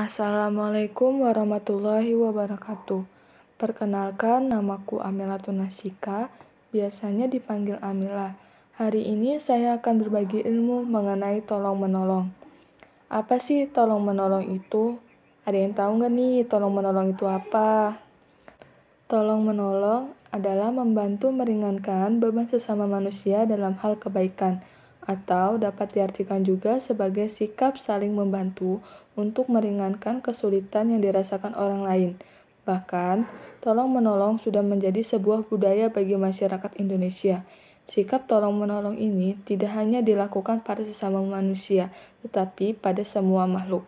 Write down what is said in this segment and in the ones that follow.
Assalamualaikum warahmatullahi wabarakatuh. Perkenalkan, namaku Amela Tunasika, biasanya dipanggil Amila. Hari ini saya akan berbagi ilmu mengenai tolong-menolong. Apa sih tolong-menolong itu? Ada yang tahu nggak nih tolong-menolong itu apa? Tolong-menolong adalah membantu meringankan beban sesama manusia dalam hal kebaikan – atau dapat diartikan juga sebagai sikap saling membantu untuk meringankan kesulitan yang dirasakan orang lain. Bahkan, tolong-menolong sudah menjadi sebuah budaya bagi masyarakat Indonesia. Sikap tolong-menolong ini tidak hanya dilakukan pada sesama manusia, tetapi pada semua makhluk.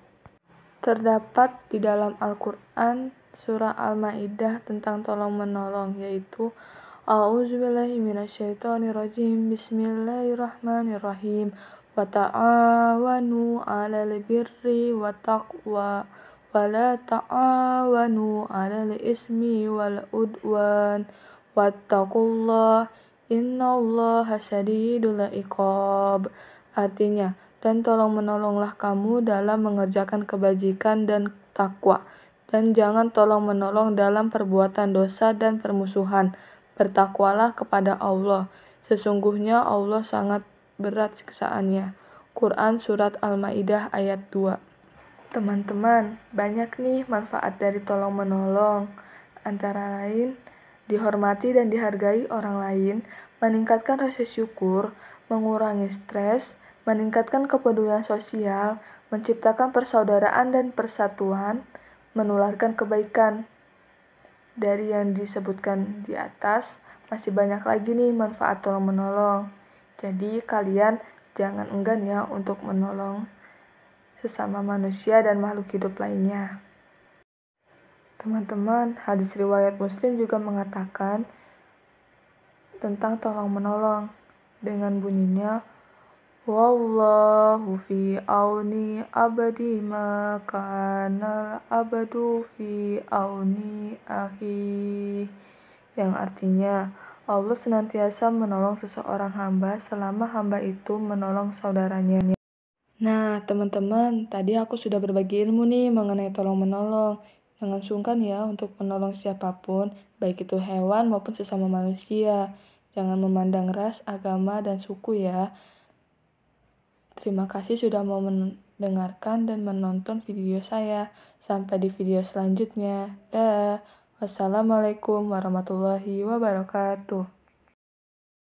Terdapat di dalam Al-Quran surah Al-Ma'idah tentang tolong-menolong, yaitu billahi rajim. Bismillahirrahmanirrahim Wa ta'awanu alal birri wa taqwa Wa la ta'awanu alal ismi wal udwan Wattaqullah Innallaha syadidul iqab Artinya, dan tolong menolonglah kamu dalam mengerjakan kebajikan dan takwa, dan jangan tolong menolong dalam perbuatan dosa dan permusuhan, Bertakwalah kepada Allah, sesungguhnya Allah sangat berat siksaannya. Quran Surat Al-Ma'idah ayat 2 Teman-teman, banyak nih manfaat dari tolong-menolong. Antara lain, dihormati dan dihargai orang lain, meningkatkan rasa syukur, mengurangi stres, meningkatkan kepedulian sosial, menciptakan persaudaraan dan persatuan, menularkan kebaikan dari yang disebutkan di atas, masih banyak lagi nih manfaat tolong-menolong. Jadi, kalian jangan enggan ya untuk menolong sesama manusia dan makhluk hidup lainnya. Teman-teman, hadis riwayat Muslim juga mengatakan tentang tolong-menolong dengan bunyinya Wallahu fi auni abadi ma kana abdu fi auni ahi yang artinya Allah senantiasa menolong seseorang hamba selama hamba itu menolong saudaranya. Nah, teman-teman, tadi aku sudah berbagi ilmu nih mengenai tolong-menolong. Jangan sungkan ya untuk menolong siapapun, baik itu hewan maupun sesama manusia. Jangan memandang ras, agama, dan suku ya. Terima kasih sudah mau mendengarkan dan menonton video saya. Sampai di video selanjutnya. Dah. Wassalamualaikum warahmatullahi wabarakatuh.